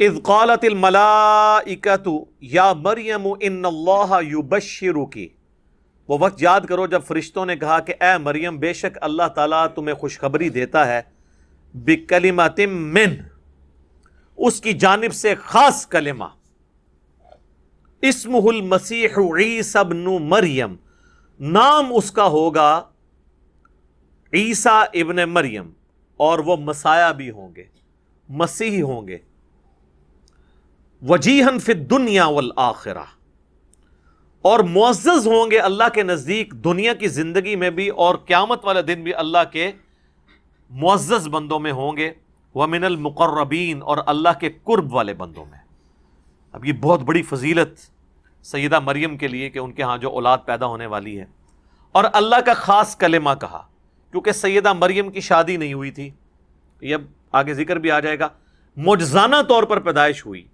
इज़ालतमलाकतु या मरियम इन की वो वक्त याद करो जब फरिश्तों ने कहा कि ए मरियम बेशक अल्लाह ताला तुम्हें खुशखबरी देता है बिकलिमा मिन उसकी जानब से ख़ास कलिमा इसमहुल मसीह ईसबनु मरियम नाम उसका होगा ईसा इबन मरियम और वह मसाया भी होंगे मसीह होंगे वजीहन फिर दुनिया वल आखिरा और मुआज़ होंगे अल्लाह के नज़दीक दुनिया की ज़िंदगी में भी और क़्यामत वाले दिन भी अल्लाह के मुआज़ बंदों में होंगे वमिनल मुकर्रबीन और अल्लाह के कुर्ब वाले बंदों में अब ये बहुत बड़ी फजीलत सैदा मरियम के लिए कि उनके यहाँ जो औलाद पैदा होने वाली है और अल्लाह का ख़ास कलेमा कहा क्योंकि सैदा मरियम की शादी नहीं हुई थी ये अब आगे जिक्र भी आ जाएगा मुजजाना तौर पर पैदाइश हुई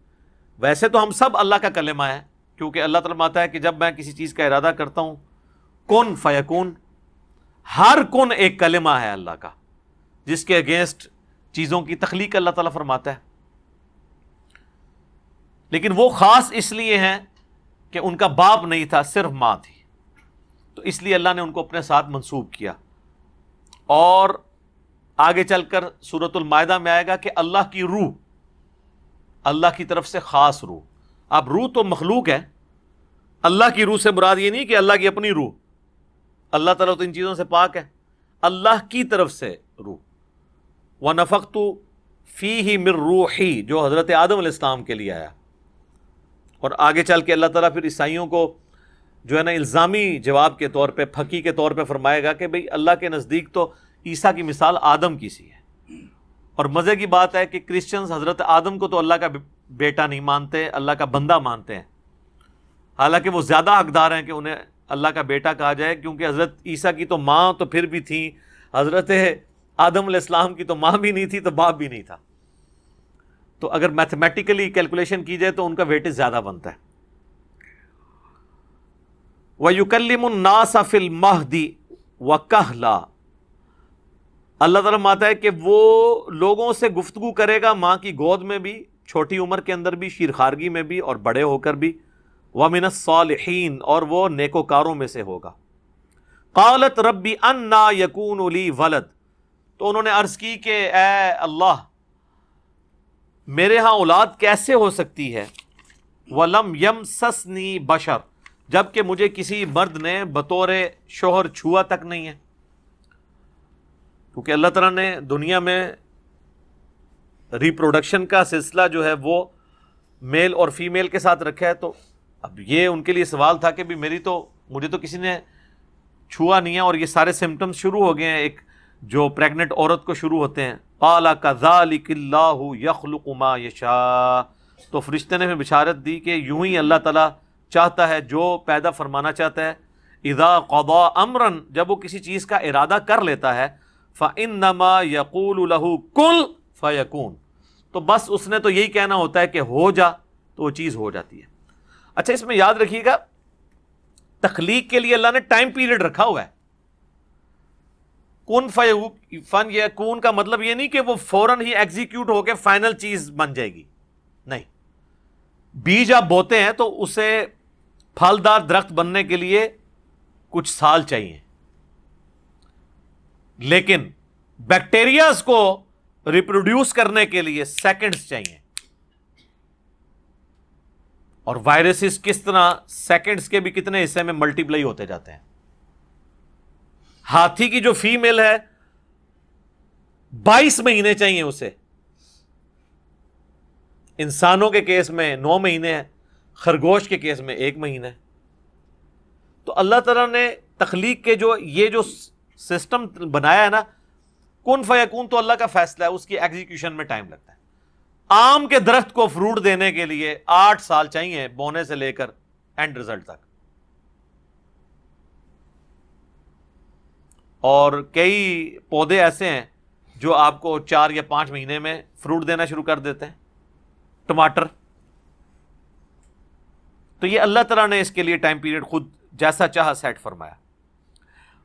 वैसे तो हम सब अल्लाह का कलेमा है क्योंकि अल्लाह तलमाता है कि जब मैं किसी चीज़ का इरादा करता हूँ कौन फ़यकून हर कौन एक कलेमा है अल्लाह का जिसके अगेंस्ट चीज़ों की तख्लीक अल्लाह ताला फरमाता है लेकिन वो ख़ास इसलिए हैं कि उनका बाप नहीं था सिर्फ माँ थी तो इसलिए अल्लाह ने उनको अपने साथ मंसूब किया और आगे चलकर सूरतुल सूरतमादा में आएगा कि अल्लाह की रूह अल्लाह की तरफ से ख़ास रूह आप रूह तो मखलूक है अल्लाह की रूह से मुराद ये नहीं कि अल्लाह की अपनी रूह अल्लाह ताला तो इन चीज़ों से पाक है अल्लाह की तरफ से रूह व नफ़क तो फ़ी ही मिर ही जो हज़रत आदम इस्लाम के लिए आया और आगे चल के अल्लाह तला फिर ईसाइयों को जो है ना इल्ज़ामी जवाब के तौर पर फकी के तौर पर फरमाएगा कि भाई अल्लाह के नज़दीक तो ईसा की मिसाल आदम की सी है और मज़े की बात है कि क्रिश्चियंस हज़रत आदम को तो अल्लाह का बेटा नहीं मानते अल्लाह का बंदा मानते हैं हालांकि वो ज़्यादा हकदार हैं कि उन्हें अल्लाह का बेटा कहा जाए क्योंकि हज़रत ईसा की तो माँ तो फिर भी थी हज़रत आदम इस्लाम की तो माँ भी नहीं थी तो बाप भी नहीं था तो अगर मैथमेटिकली कैलकुलेशन की जाए तो उनका वेटेज ज़्यादा बनता है वयुकलमनासफिल महदी कहला अल्लाह ताला माता है कि वो लोगों से गुफ्तु करेगा माँ की गोद में भी छोटी उम्र के अंदर भी शीरखारगी में भी और बड़े होकर भी वमिन सालहीन और वह नेकोकारों में से होगा कालत रब्बी ना यकून उली वलद तो उन्होंने अर्ज़ की कि ए अल्लाह मेरे यहाँ औलाद कैसे हो सकती है वलम यम ससनी बशर जबकि मुझे किसी मर्द ने बतौर शोहर छुआ तक नहीं है क्योंकि अल्लाह तला ने दुनिया में रिप्रोडक्शन का सिलसिला जो है वो मेल और फीमेल के साथ रखा है तो अब ये उनके लिए सवाल था कि भी मेरी तो मुझे तो किसी ने छुआ नहीं है और ये सारे सिम्टम्स शुरू हो गए हैं एक जो प्रेग्नेंट औरत को शुरू होते हैं पाला कज़ालिकल्ला यखलुकुमा यशा तो फरिश्ते ने बिशारत दी कि यूं ही अल्लाह ताला चाहता है जो पैदा फरमाना चाहता है इदा कदा अमरन जब वो किसी चीज़ का इरादा कर लेता है फ़िन नमा यकूल लहू कुल फ़यकून तो बस उसने तो यही कहना होता है कि हो जा तो वो चीज़ हो जाती है अच्छा इसमें याद रखिएगा तख्लीक के लिए अल्लाह ने टाइम पीरियड रखा हुआ है कन फन या कून का मतलब ये नहीं कि वो फौरन ही एग्जीक्यूट होकर फाइनल चीज़ बन जाएगी नहीं बीज आप बोते हैं तो उसे फलदार दरख्त बनने के लिए कुछ साल चाहिए लेकिन बैक्टीरियाज को रिप्रोड्यूस करने के लिए सेकंड्स चाहिए और वायरसेस किस तरह सेकंड्स के भी कितने हिस्से में मल्टीप्लाई होते जाते हैं हाथी की जो फीमेल है 22 महीने चाहिए उसे इंसानों के केस में नौ महीने हैं खरगोश के केस में एक महीना है तो अल्लाह तला ने तखलीक के जो ये जो सिस्टम बनाया है ना कन फयकून तो अल्लाह का फैसला है उसकी एग्जीक्यूशन में टाइम लगता है आम के दरख्त को फ्रूट देने के लिए आठ साल चाहिए बोने से लेकर एंड रिजल्ट तक और कई पौधे ऐसे हैं जो आपको चार या पांच महीने में फ्रूट देना शुरू कर देते हैं टमाटर तो ये अल्लाह तला ने इसके लिए टाइम पीरियड खुद जैसा चाह सेट फरमाया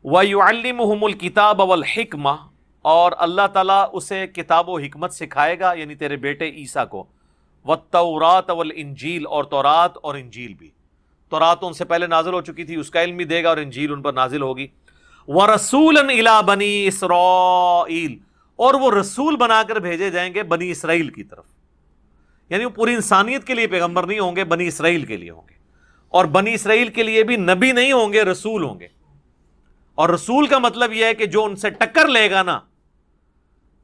वयुमल किताब अवल हिकमा और अल्लाह ताला उसे किताब व हिकमत सिखाएगा यानी तेरे बेटे ईसा को व तौरात अवल इंजील और तौरात और इंजील भी तौरात उनसे पहले नाजिल हो चुकी थी उसका इल्म भी देगा और इंजील उन पर नाजिल होगी व रसूल इला बनी इसराइल और वह रसूल बनाकर भेजे जाएंगे बनी इसराइल की तरफ यानी वो पूरी इंसानियत के लिए पैगम्बर नहीं होंगे बनी इसराइल के लिए होंगे और बनी इसराइल के लिए भी नबी नहीं होंगे रसूल होंगे और रसूल का मतलब यह है कि जो उनसे टक्कर लेगा ना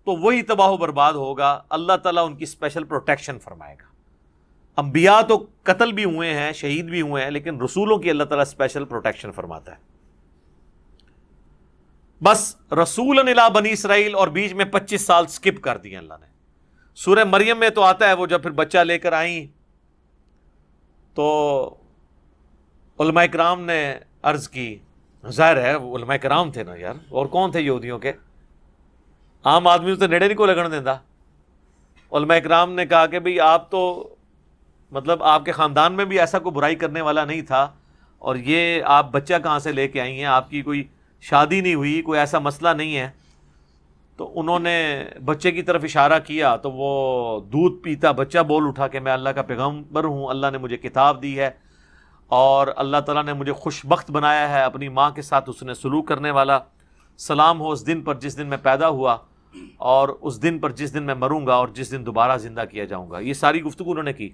तो वही तबाह बर्बाद होगा अल्लाह तला उनकी स्पेशल प्रोटेक्शन फरमाएगा अम्बिया तो कतल भी हुए हैं शहीद भी हुए हैं लेकिन रसूलों की अल्लाह तला स्पेशल प्रोटेक्शन फरमाता है बस रसूल अनिला बनी इसराइल और बीच में पच्चीस साल स्किप कर दिए अल्लाह ने सूर्य मरियम में तो आता है वो जब फिर बच्चा लेकर आई तो उलमा इक्राम ने अर्ज़ की जाहिर है उलमा कराम थे ना यार और कौन थे यहूदियों के आम आदमी तो नेड़े नहीं को लगन देता उलमा कराम ने कहा कि भाई आप तो मतलब आपके ख़ानदान में भी ऐसा कोई बुराई करने वाला नहीं था और ये आप बच्चा कहाँ से लेके आई हैं आपकी कोई शादी नहीं हुई कोई ऐसा मसला नहीं है तो उन्होंने बच्चे की तरफ इशारा किया तो वो दूध पीता बच्चा बोल उठा कि मैं अल्लाह का पैगम्बर हूँ अल्लाह ने मुझे किताब दी है और अल्लाह ताला ने मुझे खुशबख्त बनाया है अपनी माँ के साथ उसने सलूक करने वाला सलाम हो उस दिन पर जिस दिन मैं पैदा हुआ और उस दिन पर जिस दिन मैं मरूंगा और जिस दिन दोबारा ज़िंदा किया जाऊंगा ये सारी गुफ्तु उन्होंने की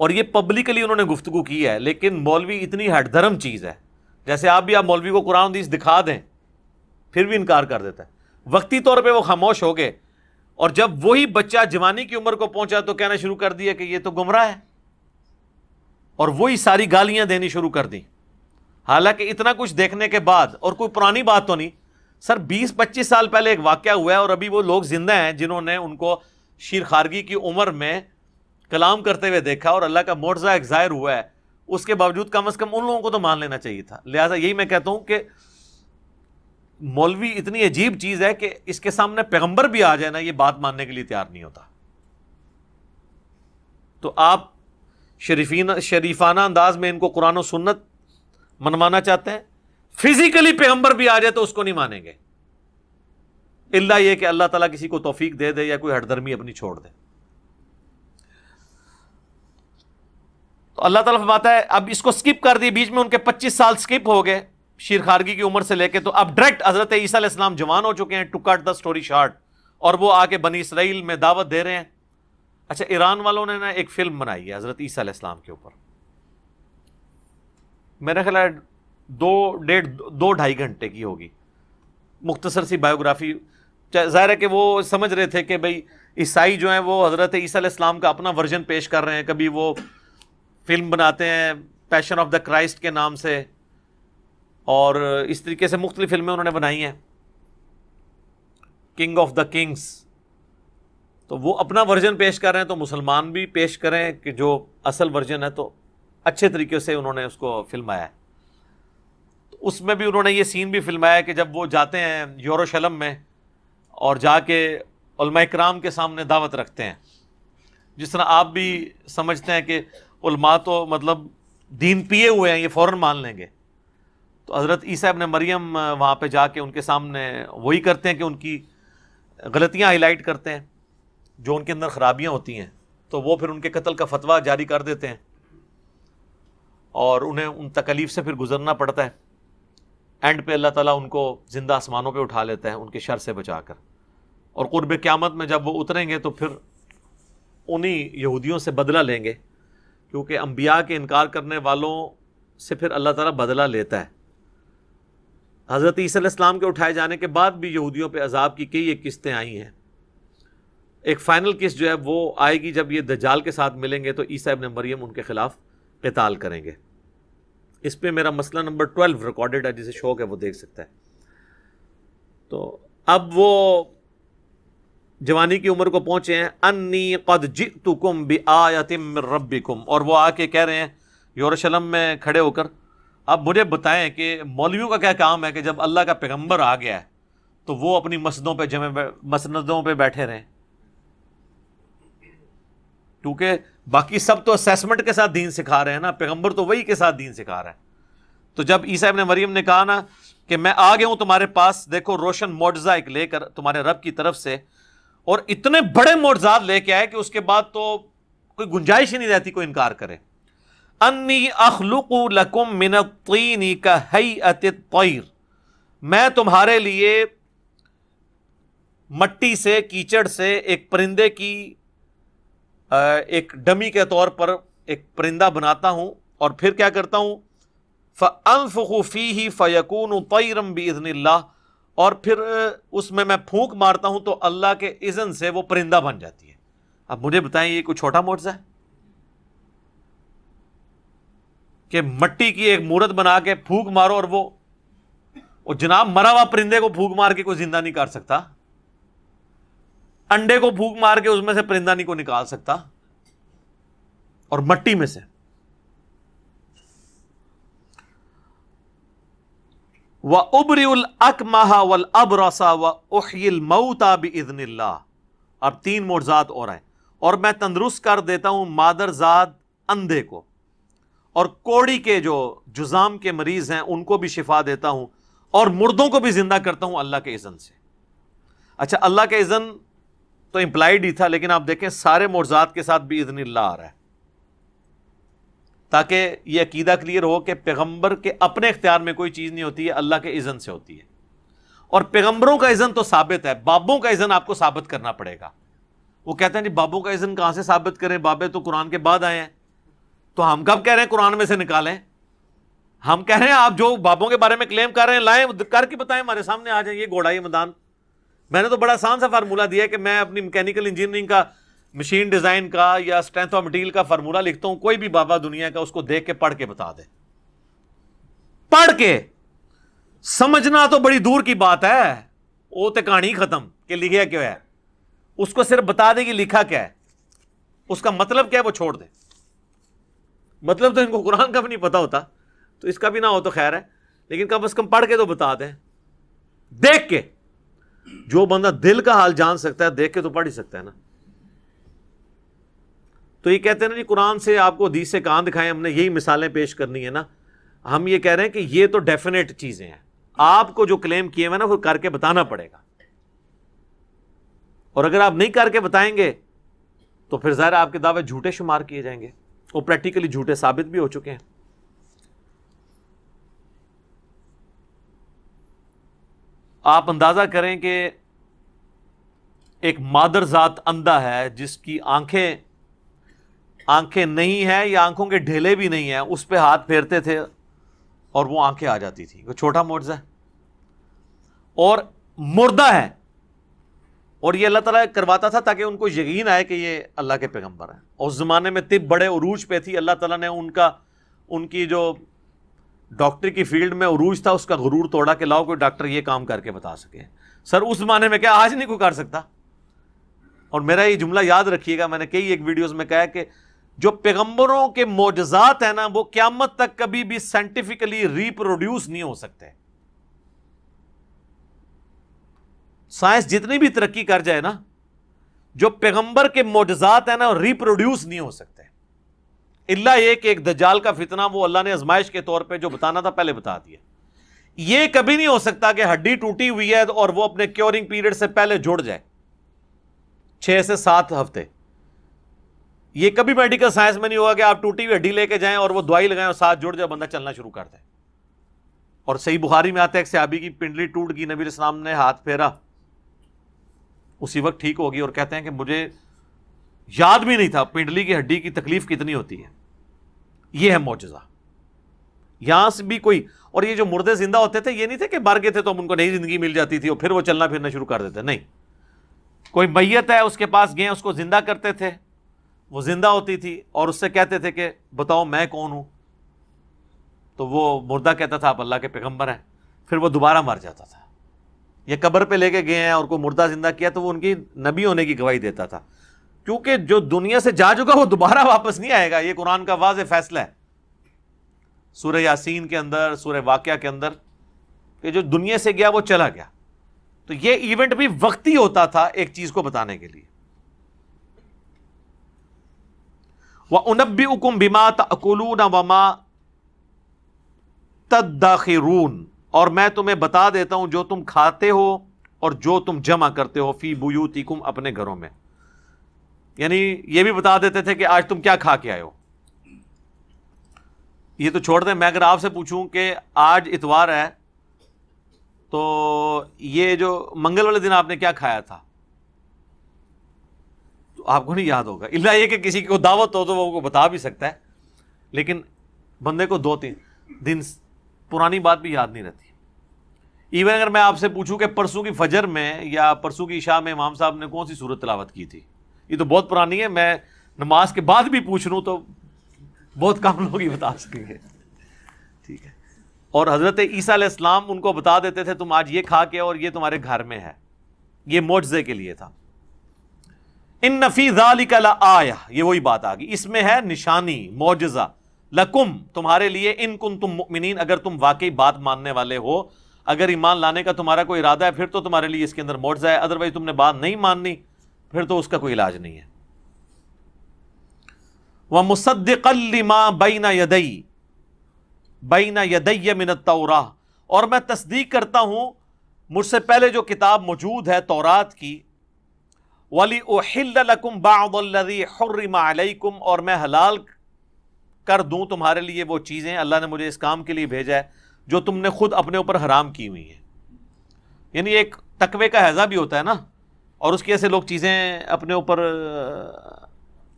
और ये पब्लिकली उन्होंने गुफ्तु की है लेकिन मौलवी इतनी हटधर्म चीज़ है जैसे आप भी आप मौलवी को कुरान दीस दिखा दें फिर भी इनकार कर देता है वक्ती तौर पर वो खामोश हो गए और जब वही बच्चा जवानी की उम्र को पहुंचा तो कहना शुरू कर दिया कि ये तो गुमराह है और वही सारी गालियां देनी शुरू कर दी हालांकि इतना कुछ देखने के बाद और कोई पुरानी बात तो नहीं सर 20-25 साल पहले एक वाक्य हुआ है और अभी वो लोग जिंदा हैं जिन्होंने उनको शीर खारगी की उम्र में कलाम करते हुए देखा और अल्लाह का मोर्जा एक ज़ाहिर हुआ है उसके बावजूद कम अज़ कम उन लोगों को तो मान लेना चाहिए था लिहाजा यही मैं कहता हूं कि मौलवी इतनी अजीब चीज़ है कि इसके सामने पैगंबर भी आ जाए ना ये बात मानने के लिए तैयार नहीं होता तो आप शरीफीना शरीफाना अंदाज में इनको कुरान और सुन्नत मनवाना चाहते हैं फिजिकली पैगम्बर भी आ जाए तो उसको नहीं मानेंगे इल्ला ये कि अल्लाह ताला किसी को तोफीक दे दे या कोई हटदर्मी अपनी छोड़ दे तो अल्लाह ताला फरमाता है अब इसको स्किप कर दिए बीच में उनके पच्चीस साल स्किप हो गए शीर खारगी की उम्र से लेके तो अब डायरेक्ट हजरत ईसा इस्लाम जवान हो चुके हैं to cut the story short और वो आके बनी इसराइल में दावत दे रहे हैं अच्छा ईरान वालों ने ना एक फ़िल्म बनाई है हज़रत ईसा इस्लाम के ऊपर मेरा ख्याल है दो डेढ़ दो ढाई घंटे की होगी मुख्तसर सी बायोग्राफी ज़ाहिर है कि वो समझ रहे थे कि भाई ईसाई जो हैं वो हज़रत ईसा इस्लाम का अपना वर्जन पेश कर रहे हैं कभी वो फिल्म बनाते हैं पैशन ऑफ द क्राइस्ट के नाम से और इस तरीके से मुख्तलि फिल्में उन्होंने बनाई हैं किंग ऑफ द किंग्स तो वो अपना वर्जन पेश कर रहे हैं तो मुसलमान भी पेश करें कि जो असल वर्जन है तो अच्छे तरीके से उन्होंने उसको फिल्माया है तो उसमें भी उन्होंने ये सीन भी फिल्माया कि जब वो जाते हैं यरूशलम में और जाके कराम के सामने दावत रखते हैं जिस तरह आप भी समझते हैं कि उलमा तो मतलब दीन पिए हुए हैं ये फ़ौर मान लेंगे तो हज़रत ईसा ने मरियम वहाँ पे जाके उनके सामने वही करते हैं कि उनकी गलतियाँ हाईलाइट करते हैं जो उनके अंदर ख़राबियाँ होती हैं तो वो फिर उनके कत्ल का फतवा जारी कर देते हैं और उन्हें उन तकलीफ़ से फिर गुजरना पड़ता है एंड पे अल्लाह ताला उनको ज़िंदा आसमानों पे उठा लेता है उनके शर से बचा कर और क़ुरब क़्यामत में जब वो उतरेंगे तो फिर उन्हीं यहूदियों से बदला लेंगे क्योंकि अम्बिया के इनकार करने वालों से फिर अल्लाह ताला बदला लेता है हज़रत ईसीम के उठाए जाने के बाद भी यहूदियों पर अजाब की कई एक किस्तें आई हैं एक फाइनल केस जो है वो आएगी जब ये दजाल के साथ मिलेंगे तो ईसा इबन मरियम उनके ख़िलाफ़ कताल करेंगे इस पर मेरा मसला नंबर ट्वेल्व रिकॉर्डेड है जिसे शौक है वो देख सकता है तो अब वो जवानी की उम्र को पहुंचे हैं अन्नी कद जितुकुम बि आयतिम कुम और वो आके कह रहे हैं यरूशलेम में खड़े होकर अब मुझे बताएं कि मौलवियों का क्या काम है कि जब अल्लाह का पैगम्बर आ गया है तो वो अपनी मस्जिदों पर जमे मसनदों पर बैठे रहें क्योंकि बाकी सब तो असेसमेंट के साथ दीन सिखा रहे हैं ना पैगंबर तो वही के साथ दीन सिखा रहा है तो जब ईसा ने मरियम ने कहा ना कि मैं आ गया हूं तुम्हारे पास देखो रोशन मुआवजा एक लेकर तुम्हारे रब की तरफ से और इतने बड़े मुआवजात लेके आए कि उसके बाद तो कोई गुंजाइश ही नहीं रहती कोई इनकार करे अन्नी अखलुक लकुम मिनतीनी का हई अतिर मैं तुम्हारे लिए मट्टी से कीचड़ से एक परिंदे की एक डमी के तौर पर एक परिंदा बनाता हूँ और फिर क्या करता हूँ फुफी ही फ़यकून तयरम बीज़निल्ला और फिर उसमें मैं फूंक मारता हूँ तो अल्लाह के इज़न से वो परिंदा बन जाती है अब मुझे बताएं ये कोई छोटा मोर्जा है कि मट्टी की एक मूर्त बना के फूक मारो और वो और जनाब मरा हुआ परिंदे को फूक मार के कोई जिंदा नहीं कर सकता अंडे को भूख मार के उसमें से परिंदानी को निकाल सकता और मट्टी में से व अक महा वल रसा व उहिल मऊता इजन अब तीन मोर्जात और आए और मैं तंदुरुस्त कर देता हूं मादरजाद अंधे को और कोड़ी के जो जुजाम के मरीज हैं उनको भी शिफा देता हूं और मुर्दों को भी जिंदा करता हूं अल्लाह के इज़न से अच्छा अल्लाह के इज़न तो इम्प्लाइड ही था लेकिन आप देखें सारे मुर्जात के साथ भी इजनला आ रहा है ताकि ये अकीदा क्लियर हो कि पैगंबर के अपने इख्तियार में कोई चीज़ नहीं होती है अल्लाह के इज़न से होती है और पैगंबरों का इज़न तो साबित है बाबों का इज़न आपको साबित करना पड़ेगा वो कहते हैं जी बाबों का इज़न कहाँ से साबित करें बाबे तो कुरान के बाद आए हैं तो हम कब कह रहे हैं कुरान में से निकालें हम कह रहे हैं आप जो बाबों के बारे में क्लेम कर रहे हैं लाएं करके बताएं हमारे सामने आ जाए ये घोड़ा मैदान मैंने तो बड़ा आसान सा फार्मूला दिया कि मैं अपनी मैकेनिकल इंजीनियरिंग का मशीन डिज़ाइन का या स्ट्रेंथ ऑफ मटीरियल का फार्मूला लिखता हूं कोई भी बाबा दुनिया का उसको देख के पढ़ के बता दे पढ़ के समझना तो बड़ी दूर की बात है वो तो कहानी खत्म कि लिखा क्यों है उसको सिर्फ बता दे कि लिखा क्या है उसका मतलब क्या है वो छोड़ दे मतलब तो इनको कुरान का भी नहीं पता होता तो इसका भी ना हो तो खैर है लेकिन कम अज कम पढ़ के तो बता दें देख के जो बंदा दिल का हाल जान सकता है देख के तो पढ़ ही सकता है ना तो ये कहते हैं ना जी कुरान से आपको दी से कहाँ दिखाएं हमने यही मिसालें पेश करनी है ना हम ये कह रहे हैं कि ये तो डेफिनेट चीज़ें हैं आपको जो क्लेम किए हुए ना वो करके बताना पड़ेगा और अगर आप नहीं करके बताएंगे तो फिर ज़ाहिर आपके दावे झूठे शुमार किए जाएंगे और प्रैक्टिकली झूठे साबित भी हो चुके हैं आप अंदाज़ा करें कि एक मादर ज़ात अंधा है जिसकी आंखें आंखें नहीं हैं या आंखों के ढेले भी नहीं है उस पर हाथ फेरते थे और वो आंखें आ जाती थी वो छोटा मोर्जा है और मुर्दा है और ये अल्लाह ताला करवाता था ताकि उनको यकीन आए कि ये अल्लाह के पैगंबर हैं और उस ज़माने में तिब बड़े उरूज पे थी अल्लाह ताला ने उनका उनकी जो डॉक्टर की फील्ड में उरूज था उसका गुरूर तोड़ा के लाओ कोई डॉक्टर ये काम करके बता सके सर उस माने में क्या आज नहीं कोई कर सकता और मेरा ये जुमला याद रखिएगा मैंने कई एक वीडियोस में कहा कि जो पैगंबरों के मोजात है ना वो क्यामत तक कभी भी साइंटिफिकली रिप्रोड्यूस नहीं हो सकते साइंस जितनी भी तरक्की कर जाए ना जो पैगंबर के मोजात है ना रिप्रोड्यूस नहीं हो सकते इल्ला ये कि एक दजाल का फितना वो अल्लाह ने आजमाइश के तौर पर जो बताना था पहले बता दिया ये कभी नहीं हो सकता कि हड्डी टूटी हुई है और वो अपने क्योरिंग पीरियड से पहले जुड़ जाए छः से सात हफ्ते ये कभी मेडिकल साइंस में नहीं होगा कि आप टूटी हुई हड्डी लेके जाएं और वो दवाई लगाएं और साथ जुड़ जाए बंदा चलना शुरू कर दे और सही बुखारी में आता है सहाबी की पिंडली टूट गई नबी इस्लाम ने हाथ फेरा उसी वक्त ठीक होगी और कहते हैं कि मुझे याद भी नहीं था पिंडली की हड्डी की तकलीफ कितनी होती है ये है मोजा यहां से भी कोई और ये जो मुर्दे जिंदा होते थे ये नहीं थे कि मर गए थे तो हम उनको नई जिंदगी मिल जाती थी और फिर वो चलना फिरना शुरू कर देते नहीं कोई मैयत है उसके पास गए उसको जिंदा करते थे वो जिंदा होती थी और उससे कहते थे कि बताओ मैं कौन हूं तो वो मुर्दा कहता था आप अल्लाह के पैगंबर हैं फिर वो दोबारा मर जाता था ये कब्र पे लेके गए हैं और कोई मुर्दा जिंदा किया तो वो उनकी नबी होने की गवाही देता था क्योंकि जो दुनिया से जा चुका वो दोबारा वापस नहीं आएगा ये कुरान का वाज फैसला है सूर्य यासीन के अंदर सूर्य वाक्य के अंदर कि जो दुनिया से गया वो चला गया तो ये इवेंट भी वक्ती होता था एक चीज को बताने के लिए वह उनबी उकुम बिमा तकुलून वमा तदाखिरून और मैं तुम्हें बता देता हूं जो तुम खाते हो और जो तुम जमा करते हो फी बुयूतिकुम अपने घरों में यानी ये भी बता देते थे कि आज तुम क्या खा के आए हो ये तो छोड़ दें मैं अगर आपसे पूछूं कि आज इतवार है तो ये जो मंगल वाले दिन आपने क्या खाया था तो आपको नहीं याद होगा इला ये कि किसी को दावत हो तो वो को बता भी सकता है लेकिन बंदे को दो तीन दिन पुरानी बात भी याद नहीं रहती इवन अगर मैं आपसे पूछूं कि परसों की फजर में या परसों की शाह में इमाम साहब ने कौन सी सूरत तलावत की थी ये तो बहुत पुरानी है मैं नमाज के बाद भी पूछ लूँ तो बहुत कम लोग ही बता सकेंगे ठीक है और हज़रत ईसा इस्लाम उनको बता देते थे तुम आज ये खा के और ये तुम्हारे घर में है ये मुआजे के लिए था इन नफी जालिकला आया ये वही बात आ गई इसमें है निशानी मोजा लकुम तुम्हारे लिए इन कुन तुम मुमिन अगर तुम वाकई बात मानने वाले हो अगर ईमान लाने का तुम्हारा कोई इरादा है फिर तो तुम्हारे लिए इसके अंदर मुआवजा है अदरवाइज तुमने बात नहीं माननी फिर तो उसका कोई इलाज नहीं है वह मुसद्दिकलिमा बैना यदई बीना यदय मिन तौरा और मैं तस्दीक करता हूं मुझसे पहले जो किताब मौजूद है तोरात की वली ओहिलकुम बाउदीमाकुम और मैं हलाल कर दूँ तुम्हारे लिए वो चीज़ें अल्लाह ने मुझे इस काम के लिए भेजा है जो तुमने खुद अपने ऊपर हराम की हुई हैं यानी एक तकवे का हैज़ा भी होता है ना और उसकी ऐसे लोग चीज़ें अपने ऊपर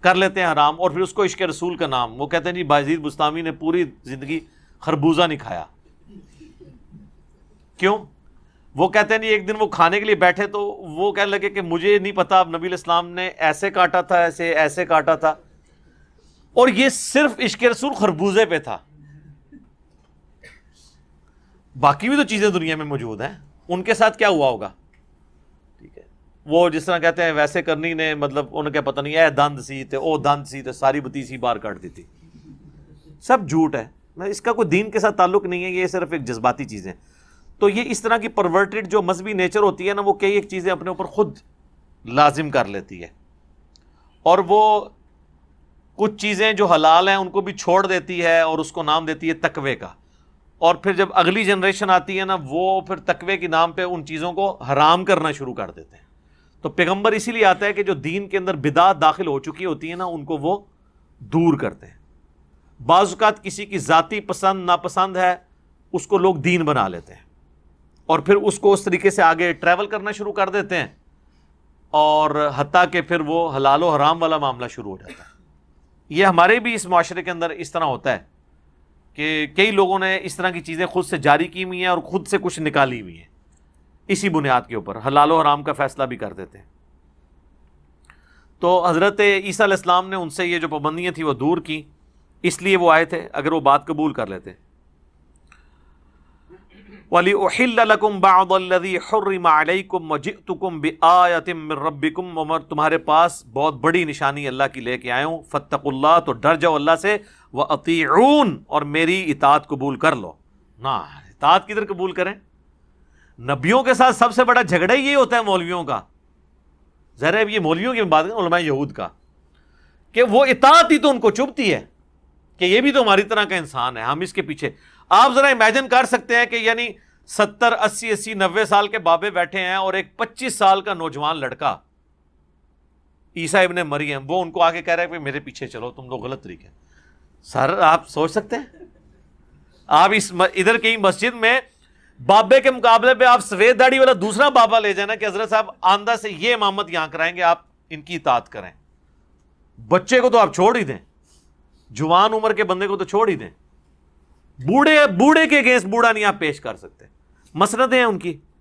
कर लेते हैं हराम और फिर उसको इश्क रसूल का नाम वो कहते हैं जी बाजीर बुस्तामी ने पूरी ज़िंदगी खरबूजा नहीं खाया क्यों वो कहते हैं जी एक दिन वो खाने के लिए बैठे तो वो कहने लगे कि मुझे नहीं पता अब नबी इस्लाम ने ऐसे काटा था ऐसे ऐसे काटा था और ये सिर्फ इश्क रसूल खरबूजे पे था बाकी भी तो चीज़ें दुनिया में मौजूद हैं उनके साथ क्या हुआ होगा वो जिस तरह कहते हैं वैसे करनी ने मतलब उन्हें क्या पता नहीं है दंद सी तो ओ दंद सी तो सारी बतीसी बार काट थी सब झूठ है इसका कोई दीन के साथ ताल्लुक नहीं है ये सिर्फ एक जज्बाती चीज़ है तो ये इस तरह की परवर्टेड जो मजहबी नेचर होती है ना वो कई एक चीज़ें अपने ऊपर खुद लाजिम कर लेती है और वो कुछ चीज़ें जो हलाल हैं उनको भी छोड़ देती है और उसको नाम देती है तकवे का और फिर जब अगली जनरेशन आती है ना वो फिर तकवे के नाम पे उन चीज़ों को हराम करना शुरू कर देते हैं तो पैगंबर इसीलिए आता है कि जो दीन के अंदर बिदा दाखिल हो चुकी होती है ना उनको वो दूर करते हैं बाज़ात किसी की ज़ाती पसंद नापसंद है उसको लोग दीन बना लेते हैं और फिर उसको उस तरीके से आगे ट्रैवल करना शुरू कर देते हैं और हती के फिर वो हलालो हराम वाला मामला शुरू हो जाता है ये हमारे भी इस माशरे के अंदर इस तरह होता है कि कई लोगों ने इस तरह की चीज़ें खुद से जारी की हुई हैं और ख़ुद से कुछ निकाली हुई हैं इसी बुनियाद के ऊपर हलालो हराम का फैसला भी कर देते हैं तो हज़रत ईसा इस्लाम ने उनसे ये जो पाबंदियाँ थी वह दूर की इसलिए वो आए थे अगर वो बात कबूल कर लेते तुम्हारे पास बहुत बड़ी निशानी अल्लाह की लेके आए हूँ फ़तकुल्ला तो डर जाओ अल्लाह से वह अतीऊन और मेरी इतात कबूल कर लो ना इतात किधर कबूल करें नबियों के साथ सबसे बड़ा झगड़ा ही ये होता है मौलवियों का जहर अब ये मौलवियों की बात करें यहूद का कि वो इतात ही तो उनको चुभती है कि ये भी तो हमारी तरह का इंसान है हम इसके पीछे आप ज़रा इमेजिन कर सकते हैं कि यानी सत्तर अस्सी अस्सी नब्बे साल के बाबे बैठे हैं और एक पच्चीस साल का नौजवान लड़का ईसा इबन मरियम वो उनको आगे कह रहे हैं कि मेरे पीछे चलो तुम लोग गलत तरीके सर आप सोच सकते हैं आप इस इधर कहीं मस्जिद में बाबे के मुकाबले पे आप सफेद दाढ़ी वाला दूसरा बाबा ले जाना कि हजरत साहब आंदा से ये इमामत यहां कराएंगे आप इनकी इतात करें बच्चे को तो आप छोड़ ही दें जुवान उम्र के बंदे को तो छोड़ ही दें बूढ़े बूढ़े के अगेंस्ट बूढ़ा नहीं आप पेश कर सकते मसरतें हैं उनकी